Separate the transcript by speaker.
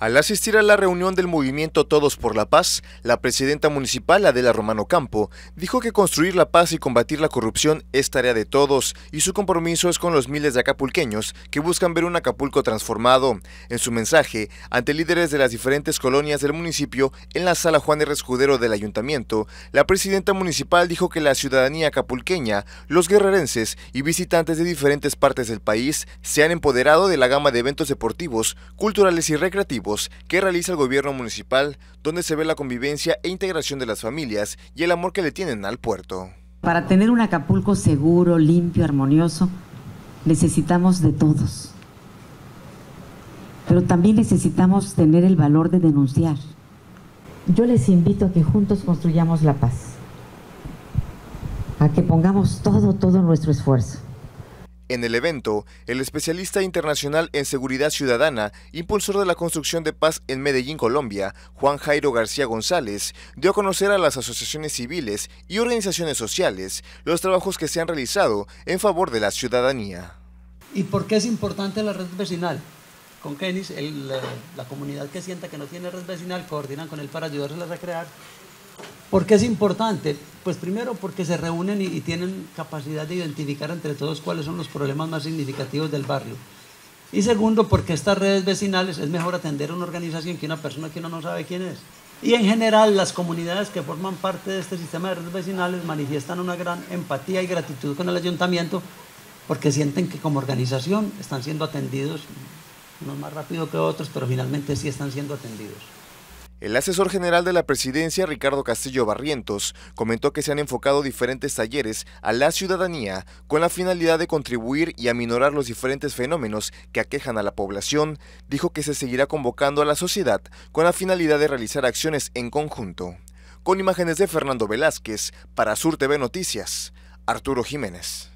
Speaker 1: Al asistir a la reunión del movimiento Todos por la Paz, la presidenta municipal Adela Romano Campo dijo que construir la paz y combatir la corrupción es tarea de todos y su compromiso es con los miles de acapulqueños que buscan ver un Acapulco transformado. En su mensaje, ante líderes de las diferentes colonias del municipio, en la sala Juan de Escudero del ayuntamiento, la presidenta municipal dijo que la ciudadanía acapulqueña, los guerrerenses y visitantes de diferentes partes del país se han empoderado de la gama de eventos deportivos, culturales y recreativos que realiza el gobierno municipal, donde se ve la convivencia e integración de las familias y el amor que le tienen al puerto.
Speaker 2: Para tener un Acapulco seguro, limpio, armonioso, necesitamos de todos. Pero también necesitamos tener el valor de denunciar. Yo les invito a que juntos construyamos la paz, a que pongamos todo, todo nuestro esfuerzo.
Speaker 1: En el evento, el especialista internacional en seguridad ciudadana, impulsor de la construcción de paz en Medellín, Colombia, Juan Jairo García González, dio a conocer a las asociaciones civiles y organizaciones sociales los trabajos que se han realizado en favor de la ciudadanía.
Speaker 3: ¿Y por qué es importante la red vecinal? Con Kenis, eh, la, comunidad que sienta que no tiene red vecinal coordinan con él para ayudarles a recrear ¿Por qué es importante? Pues primero porque se reúnen y, tienen capacidad de identificar entre todos cuáles son los problemas más significativos del barrio. Y segundo porque estas redes vecinales es mejor atender a una organización que una persona que uno no sabe quién es. Y en general las comunidades que forman parte de este sistema de redes vecinales manifiestan una gran empatía y gratitud con el ayuntamiento porque sienten que como organización están siendo atendidos, unos más rápido que otros, pero finalmente sí están siendo atendidos.
Speaker 1: El asesor general de la presidencia, Ricardo Castillo Barrientos, comentó que se han enfocado diferentes talleres a la ciudadanía con la finalidad de contribuir y aminorar los diferentes fenómenos que aquejan a la población. Dijo que se seguirá convocando a la sociedad con la finalidad de realizar acciones en conjunto. Con imágenes de Fernando Velázquez, para Sur TV Noticias, Arturo Jiménez.